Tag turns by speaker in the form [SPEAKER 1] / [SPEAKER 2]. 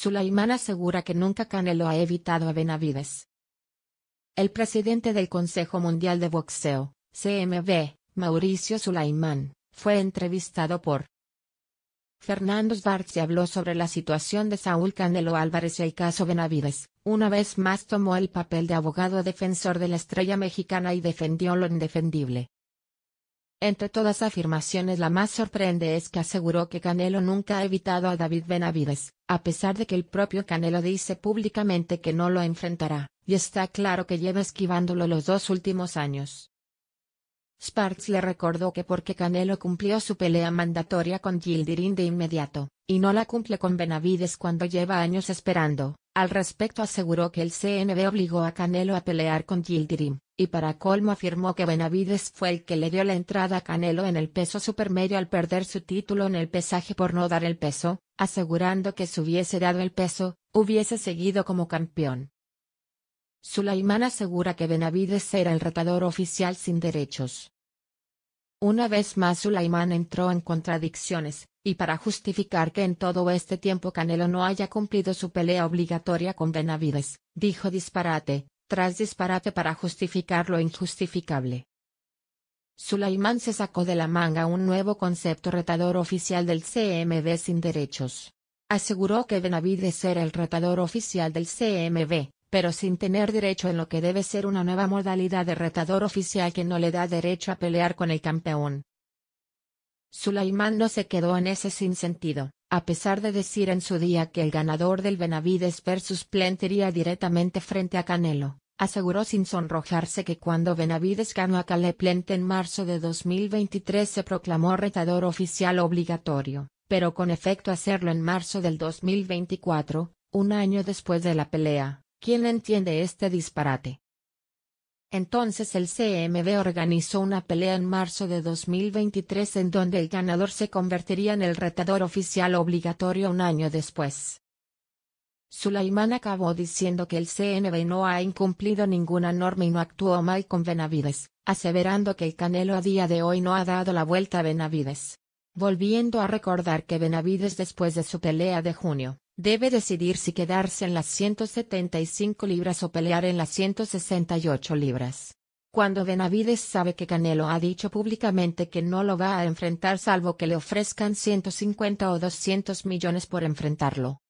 [SPEAKER 1] Sulaimán asegura que nunca Canelo ha evitado a Benavides. El presidente del Consejo Mundial de Boxeo, CMB, Mauricio Sulaimán, fue entrevistado por Fernando y habló sobre la situación de Saúl Canelo Álvarez y el caso Benavides. Una vez más tomó el papel de abogado defensor de la estrella mexicana y defendió lo indefendible. Entre todas afirmaciones la más sorprende es que aseguró que Canelo nunca ha evitado a David Benavides, a pesar de que el propio Canelo dice públicamente que no lo enfrentará, y está claro que lleva esquivándolo los dos últimos años. Sparks le recordó que porque Canelo cumplió su pelea mandatoria con Gildirín de inmediato, y no la cumple con Benavides cuando lleva años esperando, al respecto aseguró que el CNB obligó a Canelo a pelear con Gildirim, y para colmo afirmó que Benavides fue el que le dio la entrada a Canelo en el peso supermedio al perder su título en el pesaje por no dar el peso, asegurando que si hubiese dado el peso, hubiese seguido como campeón. Sulaimán asegura que Benavides era el retador oficial sin derechos. Una vez más Sulaimán entró en contradicciones, y para justificar que en todo este tiempo Canelo no haya cumplido su pelea obligatoria con Benavides, dijo disparate, tras disparate para justificar lo injustificable. Sulaimán se sacó de la manga un nuevo concepto retador oficial del CMB sin derechos. Aseguró que Benavides era el retador oficial del CMB, pero sin tener derecho en lo que debe ser una nueva modalidad de retador oficial que no le da derecho a pelear con el campeón. Sulaimán no se quedó en ese sinsentido, a pesar de decir en su día que el ganador del Benavides vs Plente iría directamente frente a Canelo, aseguró sin sonrojarse que cuando Benavides ganó a Caleb Plente en marzo de 2023 se proclamó retador oficial obligatorio, pero con efecto hacerlo en marzo del 2024, un año después de la pelea. ¿Quién entiende este disparate? Entonces el CMB organizó una pelea en marzo de 2023 en donde el ganador se convertiría en el retador oficial obligatorio un año después. Sulaimán acabó diciendo que el CNB no ha incumplido ninguna norma y no actuó mal con Benavides, aseverando que el Canelo a día de hoy no ha dado la vuelta a Benavides. Volviendo a recordar que Benavides después de su pelea de junio, Debe decidir si quedarse en las 175 libras o pelear en las 168 libras. Cuando Benavides sabe que Canelo ha dicho públicamente que no lo va a enfrentar salvo que le ofrezcan 150 o 200 millones por enfrentarlo,